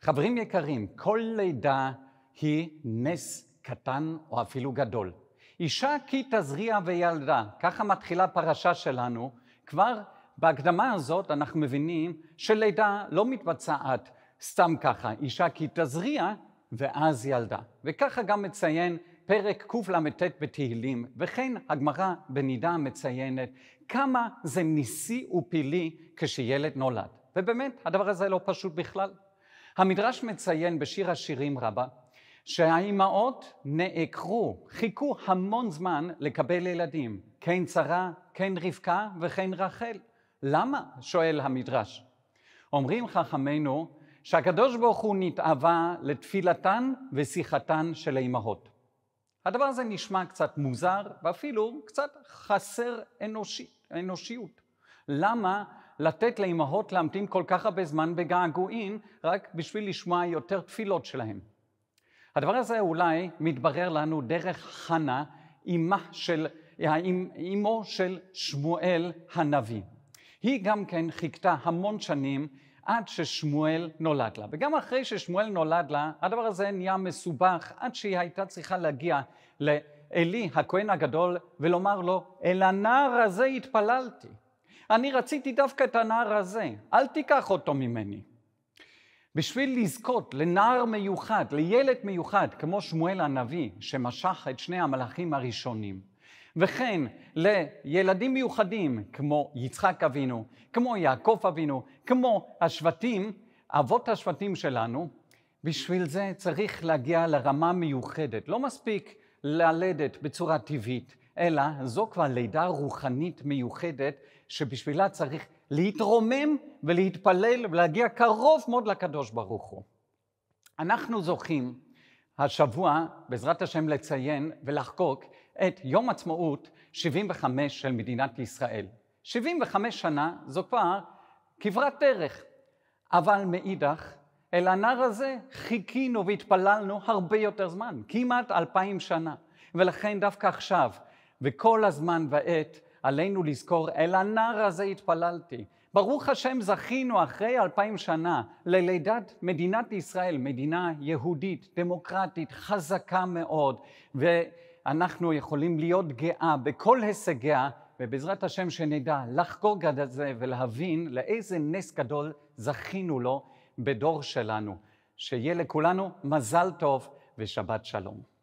חברים יקרים, כל לידה היא נס קטן או אפילו גדול. אישה כי תזריע וילדה, ככה מתחילה פרשה שלנו. כבר בהקדמה הזאת אנחנו מבינים שלידה לא מתבצעת סתם ככה, אישה כי תזריע ואז ילדה. וככה גם מציין פרק קלט בתהילים, וכן הגמרא בנידה מציינת כמה זה ניסי ופילי כשילד נולד. ובאמת, הדבר הזה לא פשוט בכלל. המדרש מציין בשיר השירים רבה שהאימהות נעקרו, חיכו המון זמן לקבל ילדים, כן צרה, כן רבקה וכן רחל. למה? שואל המדרש. אומרים חכמינו שהקדוש ברוך הוא נתאווה לתפילתן ושיחתן של האימהות. הדבר הזה נשמע קצת מוזר ואפילו קצת חסר אנושי, אנושיות. למה לתת לאימהות להמתין כל כך הרבה זמן בגעגועים, רק בשביל לשמוע יותר תפילות שלהם. הדבר הזה אולי מתברר לנו דרך חנה, אימה של, אימו של שמואל הנביא. היא גם כן חיכתה המון שנים עד ששמואל נולד לה. וגם אחרי ששמואל נולד לה, הדבר הזה נהיה מסובך עד שהיא הייתה צריכה להגיע לעלי הכהן הגדול ולומר לו, אל הנער הזה התפללתי. אני רציתי דווקא את הנער הזה, אל תיקח אותו ממני. בשביל לזכות לנער מיוחד, לילד מיוחד, כמו שמואל הנביא, שמשך את שני המלאכים הראשונים, וכן לילדים מיוחדים, כמו יצחק אבינו, כמו יעקב אבינו, כמו השבטים, אבות השבטים שלנו, בשביל זה צריך להגיע לרמה מיוחדת. לא מספיק ללדת בצורה טבעית, אלא זו כבר לידה רוחנית מיוחדת שבשבילה צריך להתרומם ולהתפלל ולהגיע קרוב מאוד לקדוש ברוך הוא. אנחנו זוכים השבוע, בעזרת השם, לציין ולחקוק את יום עצמאות 75 של מדינת ישראל. 75 שנה זו כבר כברת דרך, אבל מאידך, אל הנר הזה חיכינו והתפללנו הרבה יותר זמן, כמעט אלפיים שנה. ולכן דווקא עכשיו, וכל הזמן ועת עלינו לזכור, אל הנער הזה התפללתי. ברוך השם זכינו אחרי אלפיים שנה ללידת מדינת ישראל, מדינה יהודית, דמוקרטית, חזקה מאוד, ואנחנו יכולים להיות גאה בכל הישגיה, ובעזרת השם שנדע לחגוג את זה ולהבין לאיזה נס גדול זכינו לו בדור שלנו. שיהיה לכולנו מזל טוב ושבת שלום.